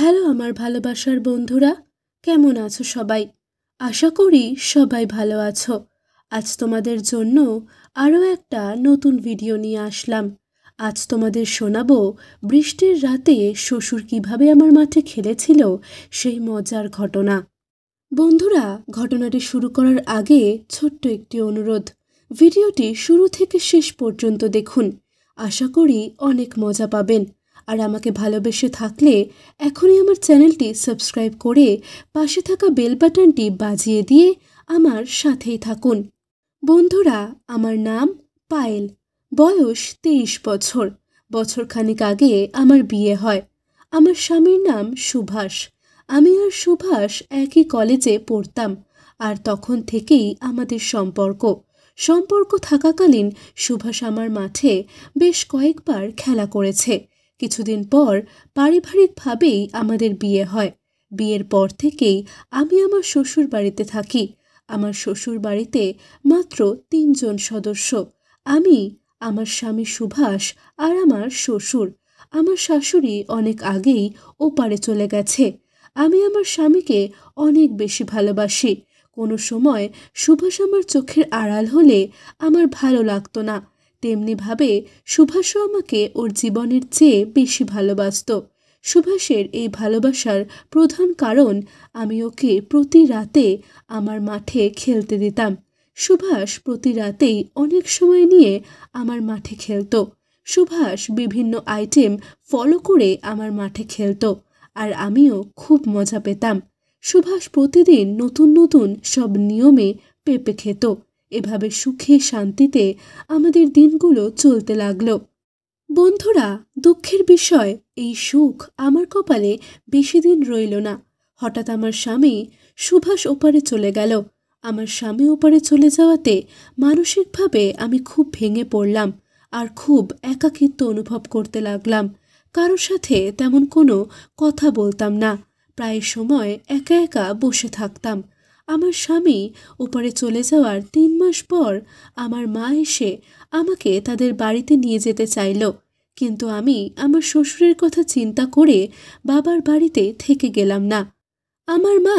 hello আমার ভালোবাসার বন্ধুরা কেমন আছো সবাই আশা করি সবাই ভালো আছো আজ তোমাদের জন্য আরও একটা নতুন ভিডিও নিয়ে আসলাম আজ তোমাদের শোনাবো বৃষ্টির রাতে শ্বশুর কিভাবে আমার মাঠে খেলেছিল সেই মজার ঘটনা বন্ধুরা ঘটনাটি শুরু করার আগে ছোট্ট একটি অনুরোধ ভিডিওটি শুরু থেকে শেষ পর্যন্ত দেখুন আশা করি অনেক মজা পাবেন আর আমাকে ভালোবেসে থাকলে এখনই আমার চ্যানেলটি সাবস্ক্রাইব করে পাশে থাকা বেল বাটনটি বাজিয়ে দিয়ে আমার সাথেই থাকুন বন্ধুরা আমার নাম পায়েল বয়স তেইশ বছর বছরখানিক আগে আমার বিয়ে হয় আমার স্বামীর নাম সুভাষ আমি আর সুভাষ একই কলেজে পড়তাম আর তখন থেকেই আমাদের সম্পর্ক সম্পর্ক থাকাকালীন সুভাষ আমার মাঠে বেশ কয়েকবার খেলা করেছে কিছুদিন পর পারিবারিকভাবেই আমাদের বিয়ে হয় বিয়ের পর থেকেই আমি আমার শ্বশুর বাড়িতে থাকি আমার শ্বশুর বাড়িতে মাত্র তিনজন সদস্য আমি আমার স্বামী সুভাষ আর আমার শ্বশুর আমার শাশুড়ি অনেক আগেই ওপারে চলে গেছে আমি আমার স্বামীকে অনেক বেশি ভালোবাসি কোনো সময় সুভাষ আমার চোখের আড়াল হলে আমার ভালো লাগতো না তেমনিভাবে সুভাষও আমাকে ওর জীবনের চেয়ে বেশি ভালোবাসত সুভাষের এই ভালোবাসার প্রধান কারণ আমি ওকে প্রতি রাতে আমার মাঠে খেলতে দিতাম সুভাষ প্রতি রাতেই অনেক সময় নিয়ে আমার মাঠে খেলত সুভাষ বিভিন্ন আইটেম ফলো করে আমার মাঠে খেলত আর আমিও খুব মজা পেতাম সুভাষ প্রতিদিন নতুন নতুন সব নিয়মে পেঁপে খেত এভাবে সুখে শান্তিতে আমাদের দিনগুলো চলতে লাগল বন্ধুরা দুঃখের বিষয় এই সুখ আমার কপালে বেশি দিন রইল না হঠাৎ আমার স্বামী সুভাষ ওপারে চলে গেল আমার স্বামী ওপারে চলে যাওয়াতে মানসিকভাবে আমি খুব ভেঙে পড়লাম আর খুব একাকিত্ব অনুভব করতে লাগলাম কারোর সাথে তেমন কোনো কথা বলতাম না প্রায় সময় একা একা বসে থাকতাম আমার স্বামী ওপারে চলে যাওয়ার তিন মাস পর আমার মা এসে আমাকে তাদের বাড়িতে নিয়ে যেতে চাইল কিন্তু আমি আমার শ্বশুরের কথা চিন্তা করে বাবার বাড়িতে থেকে গেলাম না আমার মা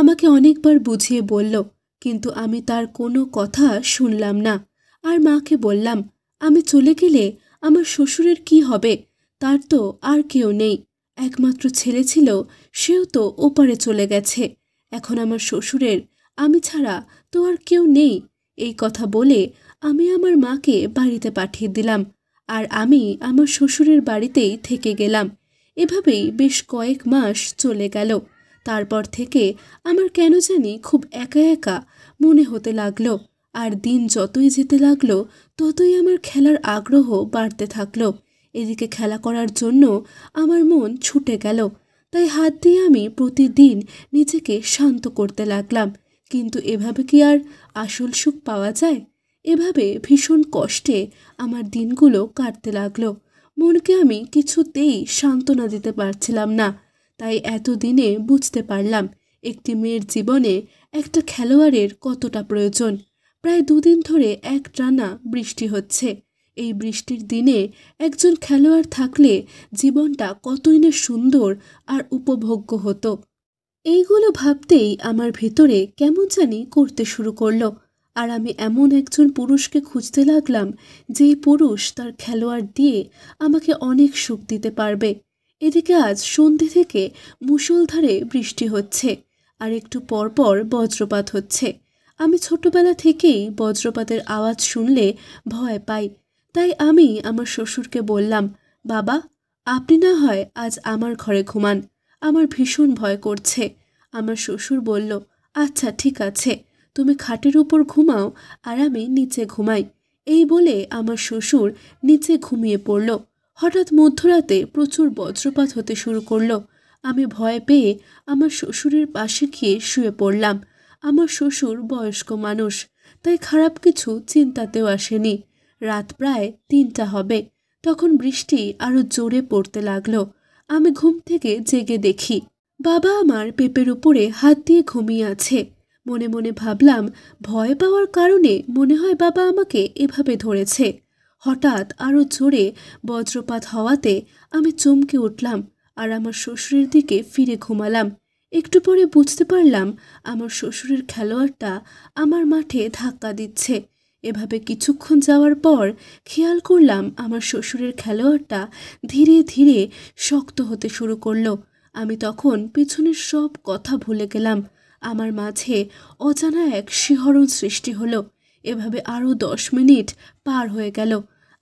আমাকে অনেকবার বুঝিয়ে বলল কিন্তু আমি তার কোনো কথা শুনলাম না আর মাকে বললাম আমি চলে গেলে আমার শ্বশুরের কি হবে তার তো আর কেউ নেই একমাত্র ছেলে ছিল সেও তো ওপারে চলে গেছে এখন আমার শ্বশুরের আমি ছাড়া তো আর কেউ নেই এই কথা বলে আমি আমার মাকে বাড়িতে পাঠিয়ে দিলাম আর আমি আমার শ্বশুরের বাড়িতেই থেকে গেলাম এভাবেই বেশ কয়েক মাস চলে গেল তারপর থেকে আমার কেন জানি খুব একা একা মনে হতে লাগলো আর দিন যতই যেতে লাগলো ততই আমার খেলার আগ্রহ বাড়তে থাকলো এদিকে খেলা করার জন্য আমার মন ছুটে গেল তাই হাত দিয়ে আমি প্রতিদিন নিজেকে শান্ত করতে লাগলাম কিন্তু এভাবে কি আর আসল সুখ পাওয়া যায় এভাবে ভীষণ কষ্টে আমার দিনগুলো কাটতে লাগলো মনকে আমি কিছুতেই সান্ত্বনা দিতে পারছিলাম না তাই এতদিনে বুঝতে পারলাম একটি মেয়ের জীবনে একটা খেলোয়াড়ের কতটা প্রয়োজন প্রায় দুদিন ধরে এক টানা বৃষ্টি হচ্ছে এই বৃষ্টির দিনে একজন খেলোয়াড় থাকলে জীবনটা কতই না সুন্দর আর উপভোগ্য হতো এইগুলো ভাবতেই আমার ভেতরে কেমন জানি করতে শুরু করলো আর আমি এমন একজন পুরুষকে খুঁজতে লাগলাম যেই পুরুষ তার খেলোয়াড় দিয়ে আমাকে অনেক সুখ দিতে পারবে এদিকে আজ সন্ধে থেকে মুষলধারে বৃষ্টি হচ্ছে আর একটু পরপর বজ্রপাত হচ্ছে আমি ছোটবেলা থেকেই বজ্রপাতের আওয়াজ শুনলে ভয় পাই তাই আমি আমার শ্বশুরকে বললাম বাবা আপনি না হয় আজ আমার ঘরে ঘুমান আমার ভীষণ ভয় করছে আমার শ্বশুর বলল আচ্ছা ঠিক আছে তুমি খাটের উপর ঘুমাও আর আমি নিচে ঘুমাই এই বলে আমার শ্বশুর নিচে ঘুমিয়ে পড়ল হঠাৎ মধ্যরাতে প্রচুর বজ্রপাত হতে শুরু করলো আমি ভয় পেয়ে আমার শ্বশুরের পাশে গিয়ে শুয়ে পড়লাম আমার শ্বশুর বয়স্ক মানুষ তাই খারাপ কিছু চিন্তাতেও আসেনি রাত প্রায় তিনটা হবে তখন বৃষ্টি আরও জোরে পড়তে লাগলো আমি ঘুম থেকে জেগে দেখি বাবা আমার পেপের উপরে হাত দিয়ে ঘুমিয়ে আছে মনে মনে ভাবলাম ভয় পাওয়ার কারণে মনে হয় বাবা আমাকে এভাবে ধরেছে হঠাৎ আরও জোরে বজ্রপাত হওয়াতে আমি চমকে উঠলাম আর আমার শ্বশুরের দিকে ফিরে ঘুমালাম একটু পরে বুঝতে পারলাম আমার শ্বশুরের খেলোয়াড়টা আমার মাঠে ধাক্কা দিচ্ছে এভাবে কিছুক্ষণ যাওয়ার পর খেয়াল করলাম আমার শ্বশুরের খেলোয়াড়টা ধীরে ধীরে শক্ত হতে শুরু করলো আমি তখন পিছনের সব কথা ভুলে গেলাম আমার মাঝে অজানা এক শিহরণ সৃষ্টি হলো এভাবে আরও দশ মিনিট পার হয়ে গেল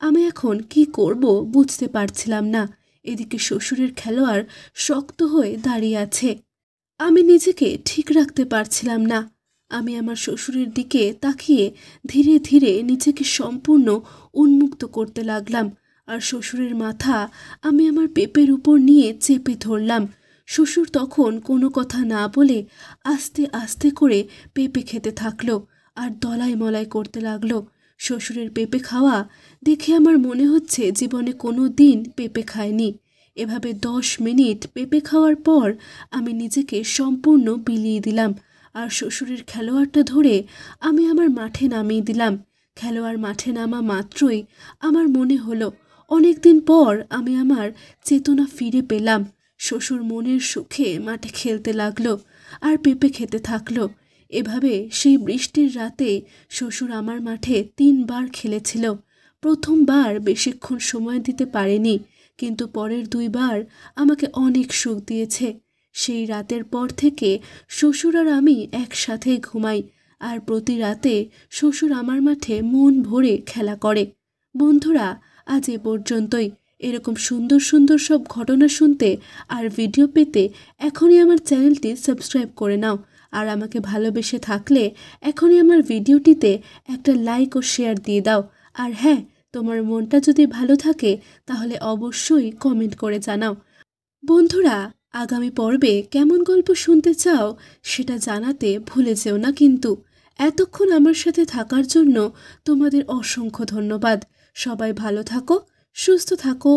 আমি এখন কি করব বুঝতে পারছিলাম না এদিকে শ্বশুরের খেলোয়াড় শক্ত হয়ে দাঁড়িয়ে আছে আমি নিজেকে ঠিক রাখতে পারছিলাম না আমি আমার শ্বশুরের দিকে তাকিয়ে ধীরে ধীরে নিজেকে সম্পূর্ণ উন্মুক্ত করতে লাগলাম আর শ্বশুরের মাথা আমি আমার পেপের উপর নিয়ে চেপে ধরলাম শ্বশুর তখন কোনো কথা না বলে আস্তে আস্তে করে পেঁপে খেতে থাকলো আর দলাই মলাই করতে লাগলো শ্বশুরের পেঁপে খাওয়া দেখে আমার মনে হচ্ছে জীবনে কোনো দিন পেঁপে খায়নি এভাবে দশ মিনিট পেঁপে খাওয়ার পর আমি নিজেকে সম্পূর্ণ বিলিয়ে দিলাম আর শ্বশুরের খেলোয়াড়টা ধরে আমি আমার মাঠে নামিয়ে দিলাম খেলোয়াড় মাঠে নামা মাত্রই আমার মনে হলো অনেক দিন পর আমি আমার চেতনা ফিরে পেলাম শ্বশুর মনের সুখে মাঠে খেলতে লাগলো আর পেঁপে খেতে থাকলো এভাবে সেই বৃষ্টির রাতে শ্বশুর আমার মাঠে তিনবার খেলেছিল প্রথমবার বেশিক্ষণ সময় দিতে পারেনি কিন্তু পরের দুইবার আমাকে অনেক সুখ দিয়েছে সেই রাতের পর থেকে শ্বশুর আর আমি একসাথে ঘুমাই আর প্রতি রাতে শ্বশুর আমার মাঠে মন ভরে খেলা করে বন্ধুরা আজ এ পর্যন্তই এরকম সুন্দর সুন্দর সব ঘটনা শুনতে আর ভিডিও পেতে এখনই আমার চ্যানেলটি সাবস্ক্রাইব করে নাও আর আমাকে ভালোবেসে থাকলে এখনই আমার ভিডিওটিতে একটা লাইক ও শেয়ার দিয়ে দাও আর হ্যাঁ তোমার মনটা যদি ভালো থাকে তাহলে অবশ্যই কমেন্ট করে জানাও বন্ধুরা আগামী পর্বে কেমন গল্প শুনতে চাও সেটা জানাতে ভুলে যেও না কিন্তু এতক্ষণ আমার সাথে থাকার জন্য তোমাদের অসংখ্য ধন্যবাদ সবাই ভালো থাকো সুস্থ থাকো